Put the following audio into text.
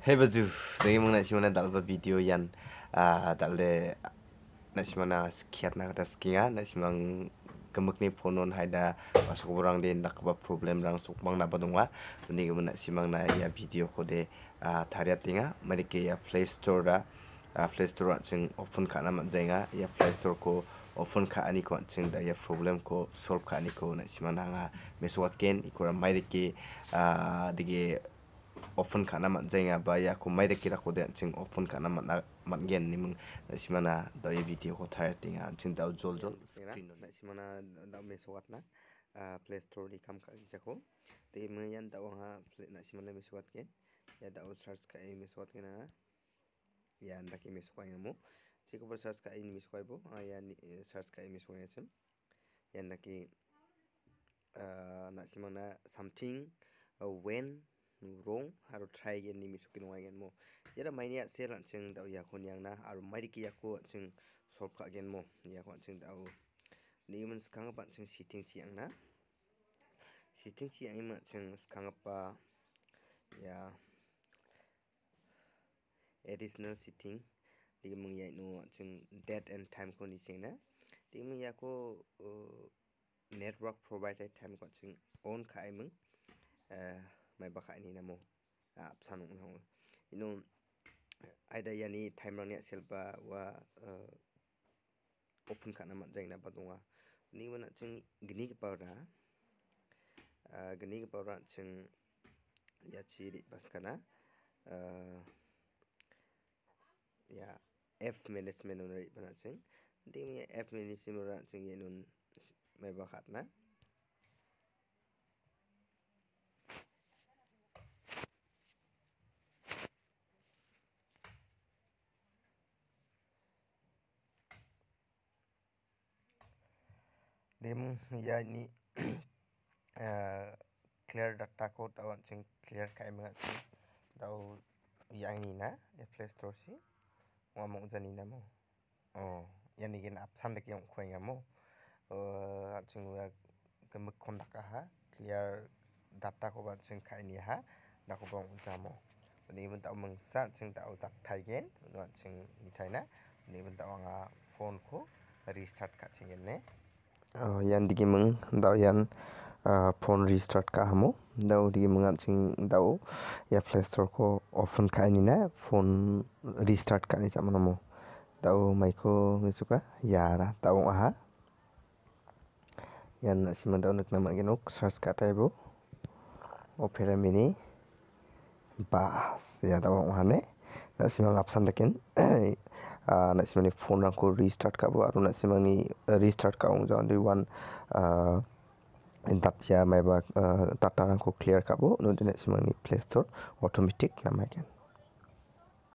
Hei baju, tadi mana nak simana tak video yang uh, tak le nak simana sekiat nak kata sekinga nak simang gemuk ni ponon haida masuk orang de nak problem orang bang dapat badungwa ni ke nak simang video ko de uh, tariat tinga mari ke ya Play Store ra Play Store sing open ka na jengah, ya Play Store ko open ka ani ko sing dah ya problem ko solve ka ani ko nak simana nga meswat ken ramai mai de ke open khana man jenga ba ya ku mai de kira ko de ching open khana man na man gen ni mung simana da ye video ko thai ting a chin da jol jol screen simana da me so gat na play store ni kam ka ja ko te me yan da wa na simana me so gat ke ya da o search ka me so gat ke na ya anda ke me so ka mo ti ko search ka in me so ka bo a ya ni search ka me so ya chen ya na ki na simana something when nurong aro trai gen ni misu kin wai gen mo yara mai nia sel an sing dau ya khon yang na aro mai ki ya ko an sing solve ka gen mo ya ko an sing dau ni man skang ban sing sitting chi ang na sitting chi ang man sing skang pa ya additional sitting đi mừng dạy nó chừng date and time con đi chừng na, đi mừng dạy cô network provided time con chừng on khai mừng eh, mai ini namu, namo apsanu no you know aida yani time rang ya selpa wa open kana mat jaina badunga ni wana chung gni ke paura gni ke pawra chung ya ciri baskana ya F management ona ri bana chung ding F management ran chung yenun mai baka na dim ya ni eh, clear data code awan ceng clear kai mengat sing dau yang ni na ya play store si wa mo jani na mo oh yang ni gen up san de kyong khoi eh uh sing wa kemek kondak ha clear data ko ban sing kai ni ha da ko bang ni Nibun tau sa sing tau tak ni thai na ni nibun tau anga phone ko restart kat sing ne. Uh, yan digi gimeng dao yan uh, phone restart kahamo di digi mung sing dao ya play store ko open ini na phone restart ni kani chamanamo dao maiko misuka yara dao aha yan sima dao nukna mangen ok search ibu opera mini bas ya dao ahane sima ngapsan dakin नाइसिमानि फनखौ रिस्टार्ट खाबो आरो नाइसिमानि रिस्टार्ट खाउं जाहाथे वान डाटाया माबा डाटाखौ क्लियार खाबो नाइसिमानि प्ले स्टर अट'मेटिक नामायगोन